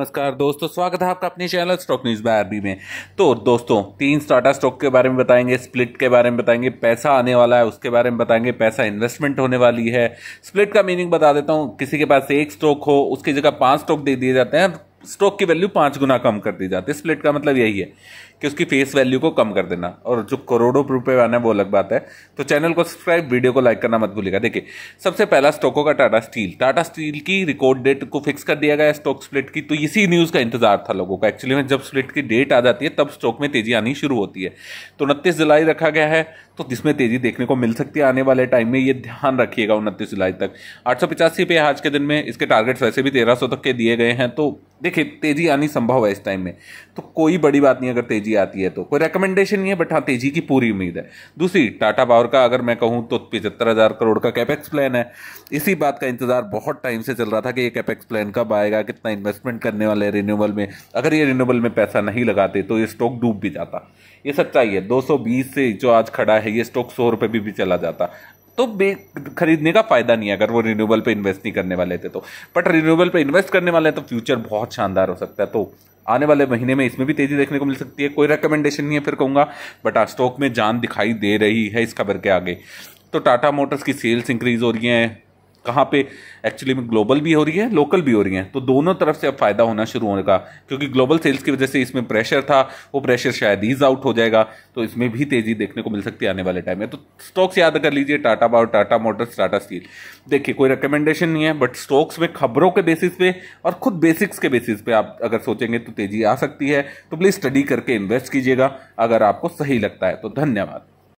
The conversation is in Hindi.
नमस्कार दोस्तों स्वागत है आपका अपने channel stock news by RB में तो दोस्तों तीन टाटा स्टॉक के बारे में बताएंगे स्प्लिट के बारे में बताएंगे पैसा आने वाला है उसके बारे में बताएंगे पैसा इन्वेस्टमेंट होने वाली है स्प्लिट का मीनिंग बता देता हूँ किसी के पास एक स्टॉक हो उसकी जगह पांच स्टॉक दे दिए जाते हैं स्टॉक की वैल्यू पाँच गुना कम कर दी जाती है स्प्लिट का मतलब यही है कि उसकी फेस वैल्यू को कम कर देना और जो करोड़ों रुपए आना है वो अलग बात है तो चैनल को सब्सक्राइब वीडियो को लाइक करना मत भूलिएगा देखिए सबसे पहला स्टॉकों का टाटा स्टील टाटा स्टील की रिकॉर्ड डेट को फिक्स कर दिया गया स्टॉक स्प्लिट की तो इसी न्यूज़ का इंतजार था लोगों का एक्चुअली में जब स्प्लिट की डेट आ जाती है तब स्टॉक में तेजी आनी शुरू होती है तो उनतीस जुलाई रखा गया है तो इसमें तेज़ी देखने को मिल सकती है आने वाले टाइम में ये ध्यान रखिएगा उनतीस जुलाई तक आठ पे आज के दिन में इसके टारगेट्स वैसे भी तेरह तक के दिए गए हैं तो देखिए तेज़ी आनी संभव है इस टाइम में तो कोई बड़ी बात नहीं अगर तेज़ी आती है तो कोई रिकमेंडेशन नहीं है बट हाँ तेज़ी की पूरी उम्मीद है दूसरी टाटा पावर का अगर मैं कहूँ तो पिचहत्तर हज़ार करोड़ का कैपेक्स प्लान है इसी बात का इंतजार बहुत टाइम से चल रहा था कि ये कैपेक्स प्लान कब आएगा कितना इन्वेस्टमेंट करने वाले हैं रिन्यूबल में अगर ये रिन्यूबल में पैसा नहीं लगाते तो ये स्टॉक डूब भी जाता ये सच्चाई है दो से जो आज खड़ा है है ये स्टॉक सौ रुपये भी, भी चला जाता तो बे खरीदने का फायदा नहीं है अगर वो रिन्यूएबल पे इन्वेस्ट नहीं करने वाले थे तो बट रिन्यूएबल पे इन्वेस्ट करने वाले हैं तो फ्यूचर बहुत शानदार हो सकता है तो आने वाले महीने में इसमें भी तेजी देखने को मिल सकती है कोई रिकमेंडेशन नहीं है फिर कहूँगा बट स्टॉक में जान दिखाई दे रही है इस खबर के आगे तो टाटा मोटर्स की सेल्स इंक्रीज हो रही हैं कहाँ पे एक्चुअली में ग्लोबल भी हो रही है लोकल भी हो रही है तो दोनों तरफ से अब फ़ायदा होना शुरू होगा क्योंकि ग्लोबल सेल्स की वजह से इसमें प्रेशर था वो प्रेशर शायद ईज आउट हो जाएगा तो इसमें भी तेज़ी देखने को मिल सकती है आने वाले टाइम में तो स्टॉक्स याद कर लीजिए Tata Power Tata Motors Tata Steel देखिए कोई रिकमेंडेशन नहीं है बट स्टॉक्स में खबरों के बेसिस पे और खुद बेसिक्स के बेसिस पे आप अगर सोचेंगे तो तेज़ी आ सकती है तो प्लीज़ स्टडी करके इन्वेस्ट कीजिएगा अगर आपको सही लगता है तो धन्यवाद